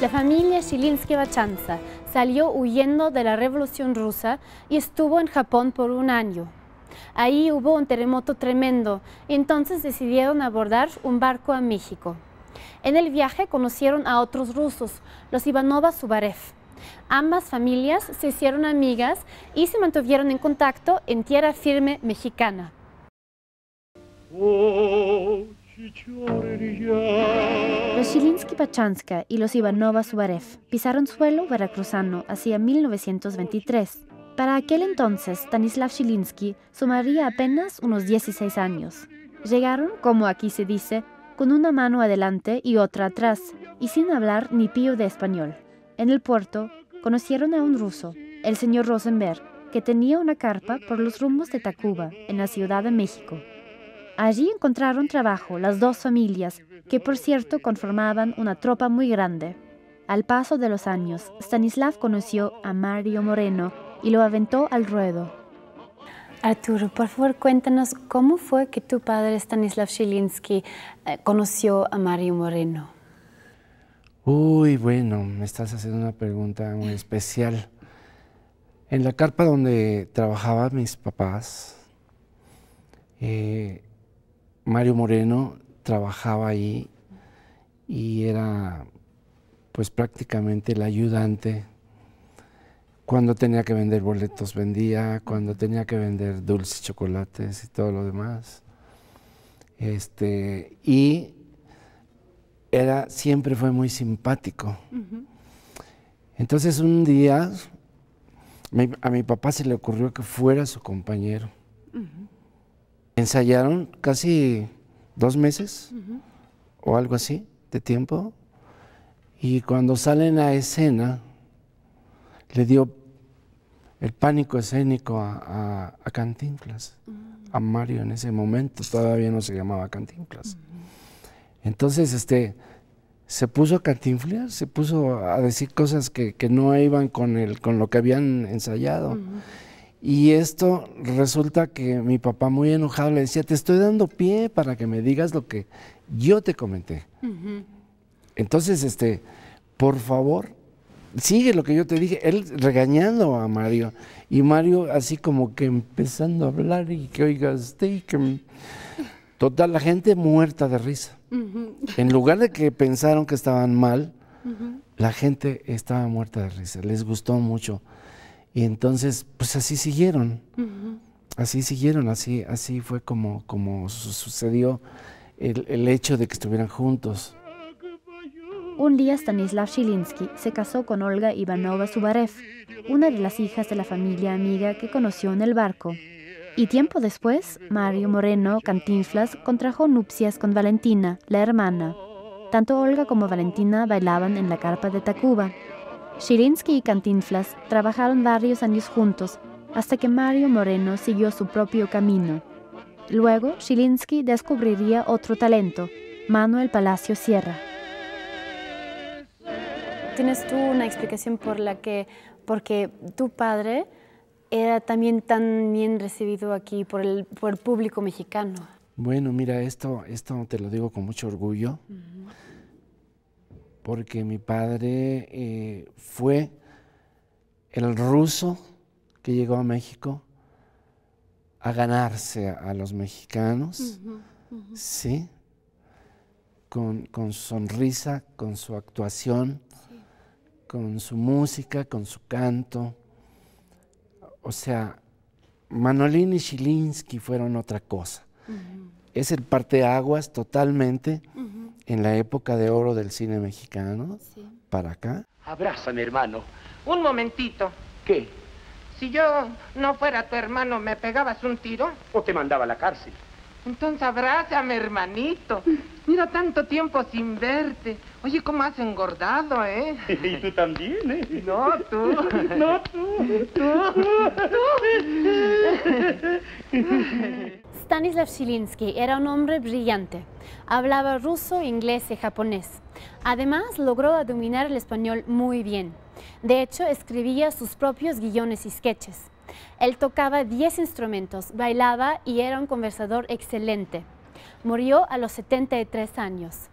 La familia shilinsky bachanza salió huyendo de la Revolución Rusa y estuvo en Japón por un año. Ahí hubo un terremoto tremendo y entonces decidieron abordar un barco a México. En el viaje conocieron a otros rusos, los Ivanova-Subarev. Ambas familias se hicieron amigas y se mantuvieron en contacto en tierra firme mexicana. Oh, los Chilinsky-Pachanska y los Ivanova-Subarev pisaron suelo veracruzano hacia 1923. Para aquel entonces, Stanislav Shilinsky sumaría apenas unos 16 años. Llegaron, como aquí se dice, con una mano adelante y otra atrás, y sin hablar ni pío de español. En el puerto, conocieron a un ruso, el señor Rosenberg, que tenía una carpa por los rumbos de Tacuba, en la Ciudad de México. Allí encontraron trabajo las dos familias, que por cierto conformaban una tropa muy grande. Al paso de los años, Stanislav conoció a Mario Moreno y lo aventó al ruedo. Arturo, por favor, cuéntanos cómo fue que tu padre Stanislav Shilinsky eh, conoció a Mario Moreno. Uy, bueno, me estás haciendo una pregunta muy especial. En la carpa donde trabajaban mis papás, eh, Mario Moreno trabajaba ahí y era pues prácticamente el ayudante. Cuando tenía que vender boletos vendía, cuando tenía que vender dulces, chocolates y todo lo demás. Este, y era, siempre fue muy simpático. Entonces un día a mi papá se le ocurrió que fuera su compañero. Ensayaron casi dos meses o algo así de tiempo. Y cuando salen a escena, le dio el pánico escénico a, a, a Cantinflas, a Mario en ese momento, todavía no se llamaba Cantinflas. Entonces, este, se puso a cantinflar, se puso a decir cosas que, que no iban con, el, con lo que habían ensayado. Y esto resulta que mi papá muy enojado le decía, te estoy dando pie para que me digas lo que yo te comenté. Entonces, este, por favor, sigue lo que yo te dije. Él regañando a Mario. Y Mario así como que empezando a hablar y que oigaste y que... Total, la gente muerta de risa. En lugar de que pensaron que estaban mal, la gente estaba muerta de risa. Les gustó mucho. Y entonces, pues así siguieron. Así siguieron, así, así fue como, sucedió el, el hecho de que estuvieran juntos. Un día Stanislav Shilinsky se casó con Olga Ivanova Subarev, una de las hijas de la familia amiga que conoció en el barco. Y tiempo después, Mario Moreno Cantinflas contrajo nupcias con Valentina, la hermana. Tanto Olga como Valentina bailaban en la carpa de Tacuba, Shirinsky y Cantinflas trabajaron varios años juntos hasta que Mario Moreno siguió su propio camino. Luego, Shilinsky descubriría otro talento, Manuel Palacio Sierra. ¿Tienes tú una explicación por la que, porque tu padre era también tan bien recibido aquí por el, público mexicano? Bueno, mira, esto, esto te lo digo con mucho orgullo porque mi padre eh, fue el ruso que llegó a México a ganarse a, los mexicanos, ¿sí? Con, su sonrisa, con su actuación, con su música, con su canto. O sea, Manolín y Shilinsky fueron otra cosa. Es el parteaguas totalmente en la época de oro del cine mexicano sí. para acá. Abrázame, hermano. Un momentito. ¿Qué? Si yo no fuera tu hermano, ¿me pegabas un tiro? O te mandaba a la cárcel. Entonces abrázame, hermanito. Mira tanto tiempo sin verte. Oye, cómo has engordado, ¿eh? Y tú también, ¿eh? No, tú. No, tú. Tú. Tú. Stanislav Shilinsky era un hombre brillante. Hablaba ruso, inglés y japonés. Además, logró dominar el español muy bien. De hecho, escribía sus propios guiones y sketches. Él tocaba 10 instrumentos, bailaba y era un conversador excelente. Murió a los 73 años.